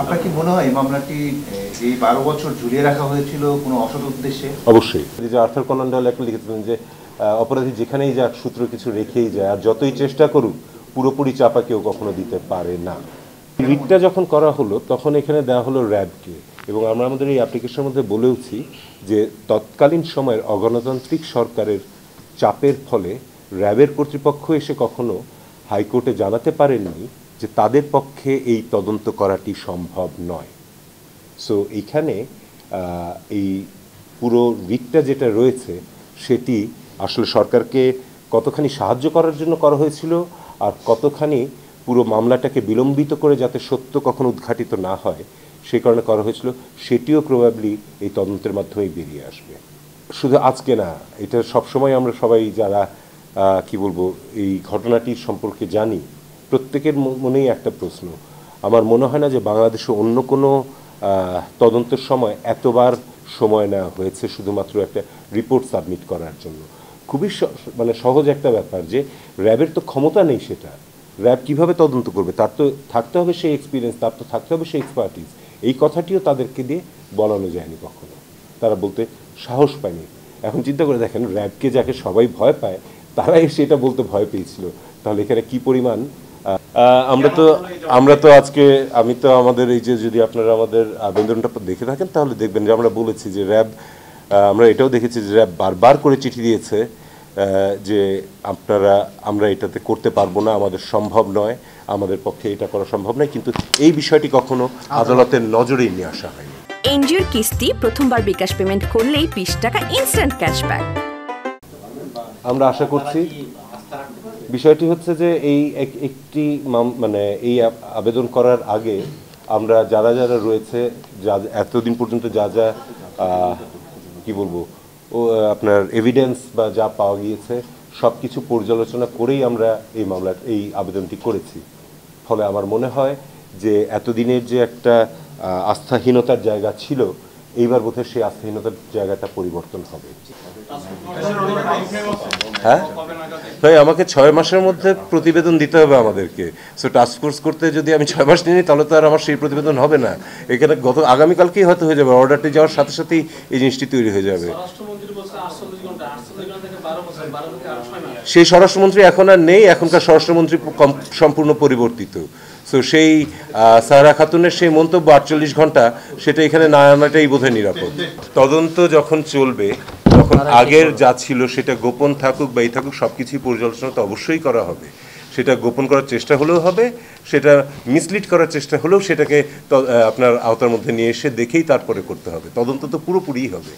আপনার কি মনে হয় মামলাটি এই বারো বছর ঝুলিয়ে রাখা হয়েছিল কোনো অসৎ উদ্দেশ্যে অবশ্যই যে আর্থার কলন এখন লিখেছিলেন যে অপরাধী যেখানেই যাক সূত্র কিছু রেখেই যায় আর যতই চেষ্টা করুক পুরোপুরি চাপা কেউ কখনো দিতে পারে না রিটটা যখন করা হলো তখন এখানে দেওয়া হলো র্যাবকে এবং আমরা আমাদের এই অ্যাপ্লিকেশনের মধ্যে বলেওছি যে তৎকালীন সময়ের অগণতান্ত্রিক সরকারের চাপের ফলে র্যাবের কর্তৃপক্ষ এসে কখনো হাইকোর্টে জানাতে পারেননি যে তাদের পক্ষে এই তদন্ত করাটি সম্ভব নয় সো এইখানে এই পুরো রিটটা যেটা রয়েছে সেটি আসলে সরকারকে কতখানি সাহায্য করার জন্য করা হয়েছিল আর কতখানি পুরো মামলাটাকে বিলম্বিত করে যাতে সত্য কখনো উদ্ঘাটিত না হয় সে কারণে করা হয়েছিল সেটিও প্রবাবলি এই তদন্তের মাধ্যমেই বেরিয়ে আসবে শুধু আজকে না এটা সবসময় আমরা সবাই যারা কি বলবো এই ঘটনাটি সম্পর্কে জানি প্রত্যেকের মনেই একটা প্রশ্ন আমার মনে হয় না যে বাংলাদেশে অন্য কোনো তদন্তের সময় এতবার সময় নেওয়া হয়েছে শুধুমাত্র একটা রিপোর্ট সাবমিট করার জন্য খুবই মানে সহজ একটা ব্যাপার যে র্যাবের তো ক্ষমতা নেই সেটা র্যাব কীভাবে তদন্ত করবে তার তো থাকতে হবে সেই এক্সপিরিয়েন্স তার তো থাকতে হবে সেই এক্সপার্টিস এই কথাটিও তাদেরকে দিয়ে বলানো যায়নি কখনো তারা বলতে সাহস পায়নি এখন চিন্তা করে দেখেন র্যাবকে যাকে সবাই ভয় পায় তারাই সেটা বলতে ভয় পেয়েছিল তাহলে এখানে কী পরিমাণ আমরা তো আমরা তো আজকে আমি তো আমাদের এই যে যদি আপনারা আমাদের আবেদনটা দেখে থাকেন তাহলে দেখবেন যে আমরা বলেছি যে র্যাব আমরা এটাও দেখেছি যে র্যাব বারবার করে চিঠি দিয়েছে যে আপনারা আমরা এটাতে করতে পারবো না আমাদের সম্ভব নয় আমাদের পক্ষে এটা করা সম্ভব নয় কিন্তু এই বিষয়টি কখনো আদালতের নজরেই নিয়ে আসা হয়নি এনজিওর কিস্তি প্রথমবার বিকাশ পেমেন্ট করলেই বিশ টাকা ইনস্ট্যান্ট ক্যাশব্যাক আমরা আশা করছি আচ্ছা, আচ্ছা। বিষয়টি হচ্ছে যে এই একটি মানে এই আবেদন করার আগে আমরা যারা যারা রয়েছে যা এতদিন পর্যন্ত যা যা কি বলবো ও আপনার এভিডেন্স বা যা পাওয়া গিয়েছে সব কিছু পর্যালোচনা করেই আমরা এই মামলার এই আবেদনটি করেছি ফলে আমার মনে হয় যে এতদিনের যে একটা আস্থাহীনতার জায়গা ছিল এইবার বোধহয় সেই আস্থাহীনতার জায়গাটা পরিবর্তন হবে হ্যাঁ তাই আমাকে ছয় মাসের মধ্যে প্রতিবেদন দিতে হবে আমাদেরকে সো টাস্ক ফোর্স করতে যদি আমি ছয় মাস নিই তাহলে তো আর আমার সেই প্রতিবেদন হবে না এখানে গত আগামীকালকেই হয়তো হয়ে যাবে অর্ডারটি যাওয়ার সাথে সাথেই এই জিনিসটি তৈরি হয়ে যাবে সেই স্বরাষ্ট্রমন্ত্রী এখন আর নেই এখনকার স্বরাষ্ট্রমন্ত্রী সম্পূর্ণ পরিবর্তিত সো সেই সারা খাতুনের সেই মন্তব্য আটচল্লিশ ঘন্টা সেটা এখানে না আনাটাই বোধহয় নিরাপদ তদন্ত যখন চলবে তখন আগের যা ছিল সেটা গোপন থাকুক বা এই থাকুক সব কিছুই পর্যালোচনা তো অবশ্যই করা হবে সেটা গোপন করার চেষ্টা হলেও হবে সেটা মিসলিড করার চেষ্টা হলেও সেটাকে আপনার আওতার মধ্যে নিয়ে এসে দেখেই তারপরে করতে হবে তদন্ত তো পুরোপুরিই হবে